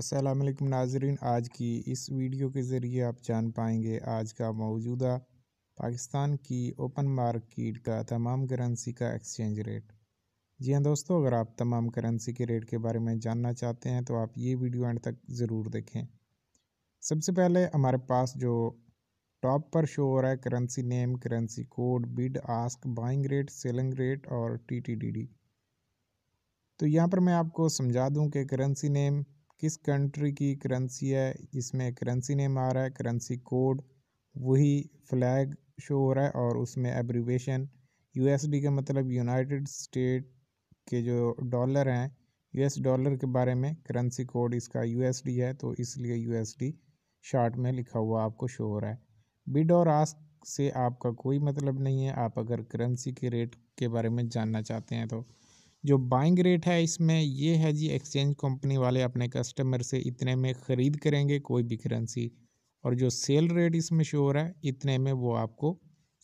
अस्सलाम वालेकुम नाजरीन आज की इस वीडियो के ज़रिए आप जान पाएंगे आज का मौजूदा पाकिस्तान की ओपन मार्केट का तमाम करेंसी का एक्सचेंज रेट जी हाँ दोस्तों अगर आप तमाम करेंसी के रेट के बारे में जानना चाहते हैं तो आप ये वीडियो एंड तक ज़रूर देखें सबसे पहले हमारे पास जो टॉप पर शो हो रहा है currency name currency code bid ask buying rate selling rate और टी टी डी डी तो यहाँ पर मैं आपको समझा दूँ कि करेंसी नेम किस कंट्री की करेंसी है इसमें करेंसी नेम आ रहा है करेंसी कोड वही फ्लैग शो हो रहा है और उसमें एब्रीवेशन यूएसडी का मतलब यूनाइटेड स्टेट के जो डॉलर हैं यूएस डॉलर के बारे में करेंसी कोड इसका यूएसडी है तो इसलिए यूएसडी शार्ट में लिखा हुआ आपको शो हो रहा है बिड और आस्क से आपका कोई मतलब नहीं है आप अगर करेंसी के रेट के बारे में जानना चाहते हैं तो जो बाइंग रेट है इसमें ये है जी एक्सचेंज कंपनी वाले अपने कस्टमर से इतने में ख़रीद करेंगे कोई भी करेंसी और जो सेल रेट इसमें शो हो रहा है इतने में वो आपको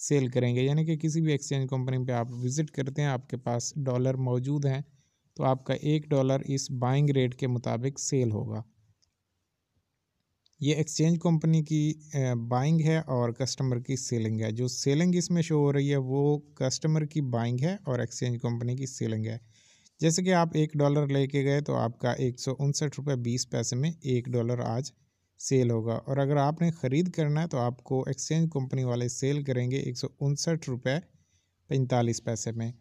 सेल करेंगे यानी कि किसी भी एक्सचेंज कंपनी पे आप विज़िट करते हैं आपके पास डॉलर मौजूद हैं तो आपका एक डॉलर इस बाइंग रेट के मुताबिक सेल होगा ये एक्सचेंज कंपनी की बाइंग है और कस्टमर की सेलिंग है जो सेलिंग इसमें शो हो रही है वो कस्टमर की बाइंग है और एक्सचेंज कंपनी की सेलिंग है जैसे कि आप एक डॉलर लेके गए तो आपका एक सौ उनसठ रुपये बीस पैसे में एक डॉलर आज सेल होगा और अगर आपने ख़रीद करना है तो आपको एक्सचेंज कंपनी वाले सेल करेंगे एक सौ उनसठ रुपये पैंतालीस पैसे में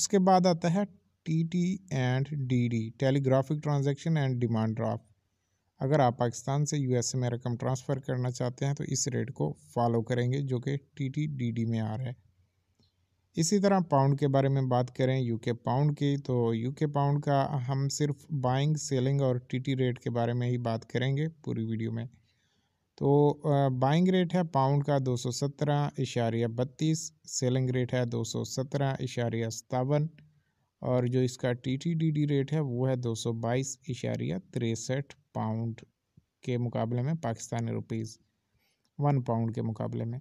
उसके बाद आता है T T and D D telegraphic transaction and demand draft अगर आप पाकिस्तान से यूएसए में रकम ट्रांसफ़र करना चाहते हैं तो इस रेट को फॉलो करेंगे जो कि टी टी डी डी में आ रहा है इसी तरह पाउंड के बारे में बात करें यूके पाउंड की तो यूके पाउंड का हम सिर्फ बाइंग सेलिंग और टीटी रेट के बारे में ही बात करेंगे पूरी वीडियो में तो बाइंग रेट है पाउंड का दो सौ सत्रह इशारिया बत्तीस सेलिंग रेट है दो सौ सत्रह इशारिया सतावन और जो इसका T T D D rate है वो है दो सौ बाईस इशारिया तिरसठ पाउंड के मुकाबले में पाकिस्तानी रुपीज़ वन पाउंड के मुकाबले में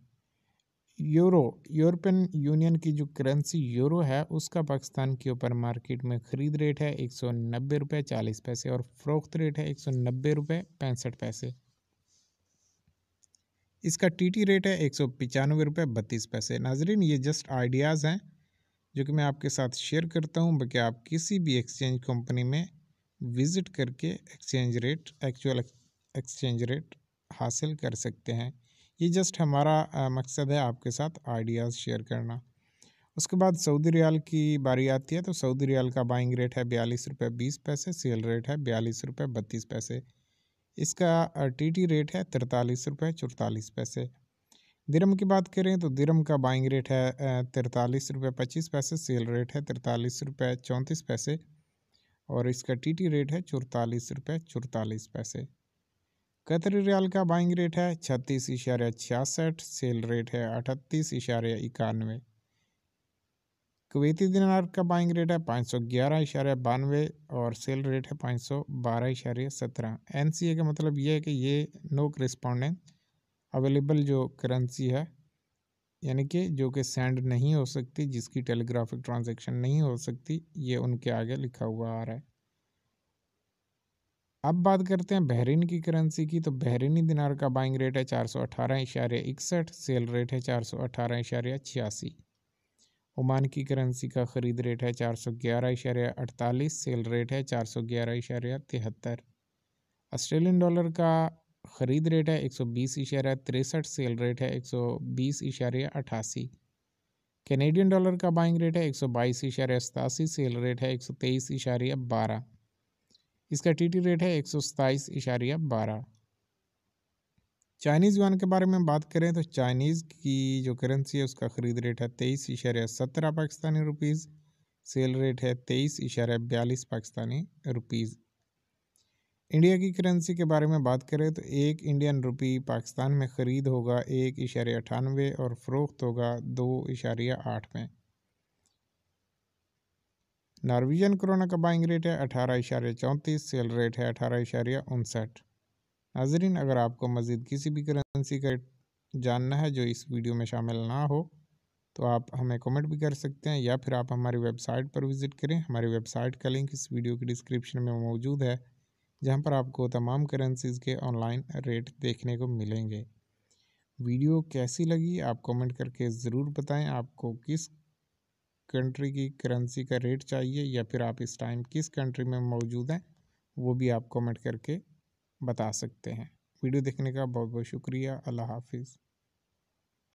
यूरो यूरोपियन यूनियन की जो करेंसी यूरो है उसका पाकिस्तान के ऊपर मार्केट में ख़रीद रेट है एक सौ नब्बे रुपये चालीस पैसे और फ़रोख्त रेट है एक सौ नब्बे रुपये पैंसठ पैसे इसका टीटी रेट है एक सौ पचानवे रुपये बत्तीस पैसे नाजरीन ये जस्ट आइडियाज़ हैं जो कि मैं आपके साथ शेयर करता हूँ बल्कि आप किसी भी एक्सचेंज कंपनी में विज़िट करके exchange rate actual exchange rate हासिल कर सकते हैं ये जस्ट हमारा मकसद है आपके साथ आइडियाज़ शेयर करना उसके बाद सऊदी रियाल की बारी आती है तो सऊदी रियाल का बाइंग रेट है बयालीस रुपये बीस पैसे सेल रेट है बयालीस रुपये बत्तीस पैसे इसका टीटी रेट है तिरतालीस रुपये चौतालीस पैसे दिरम की बात करें तो दिरम का बाइंग रेट है तिरतालीस रुपये पच्चीस पैसे सेल रेट है तिरतालीस रुपये चौंतीस पैसे और इसका टीटी रेट है चौतालीस रुपये चौतालीस पैसे कतर रियाल का बाइंग रेट है छत्तीस इशारे छियासठ सेल रेट है अठतीस इशारे इक्यानवे कुवैती दिनार का बाइंग रेट है पाँच सौ ग्यारह इशारे बानवे और सेल रेट है पाँच सौ बारह इशारे सत्रह एन सी ए का मतलब ये है कि ये नो करिस्पॉन्डेंट अवेलेबल जो करेंसी है यानी कि जो कि सेंड नहीं हो सकती जिसकी टेलीग्राफिक ट्रांजेक्शन नहीं हो सकती ये उनके आगे लिखा हुआ आ रहा है अब बात करते हैं बहरीन की करेंसी की तो बहरीनी दिनार का बाइंग रेट है चार सौ अठारह इशारे इकसठ सेल रेट है चार सौ अठारह इशारे छियासी ओमान की करेंसी का ख़रीद रेट है चार सौ ग्यारह इशारे अड़तालीस सेल रेट है चार सौ ग्यारह इशारे तिहत्तर ऑस्ट्रेलियन डॉलर का ख़रीद रेट है एक सौ बीस इशारा तिरसठ सेल रेट है एक सौ बीस इशारे अठासी कैनेडियन डॉलर का बाइंग रेट है एक सौ बाईस इशारे सतासी सेल रेट है एक सौ तेईस इशारे बारह इसका टीटी रेट है एक सौ सताईस इशारिया बारह चाइनीज़ युआन के बारे में बात करें तो चाइनीज़ की जो करेंसी है उसका ख़रीद रेट है तेईस इशारे सत्रह पाकिस्तानी रुपीज़ सेल रेट है तेईस इशारे बयालीस पाकिस्तानी रुपीज़ इंडिया की करेंसी के बारे में बात करें तो एक इंडियन रुपी पाकिस्तान में ख़रीद होगा एक इशारे अठानवे और फ़रोख्त होगा दो इशारिया आठ में नॉर्वीजन कोरोना का बाइंग रेट है अठारह इशारे चौंतीस सेल रेट है अठारह इशारे उनसठ नाजरीन अगर आपको मज़ीद किसी भी करेंसी का जानना है जो इस वीडियो में शामिल ना हो तो आप हमें कमेंट भी कर सकते हैं या फिर आप हमारी वेबसाइट पर विज़िट करें हमारी वेबसाइट का लिंक इस वीडियो की डिस्क्रिप्शन में मौजूद है जहाँ पर आपको तमाम करेंसीज़ के ऑनलाइन रेट देखने को मिलेंगे वीडियो कैसी लगी आप कमेंट करके ज़रूर बताएं आपको किस कंट्री की करेंसी का रेट चाहिए या फिर आप इस टाइम किस कंट्री में मौजूद हैं वो भी आप कमेंट करके बता सकते हैं वीडियो देखने का बहुत बहुत शुक्रिया अल्लाह हाफिज़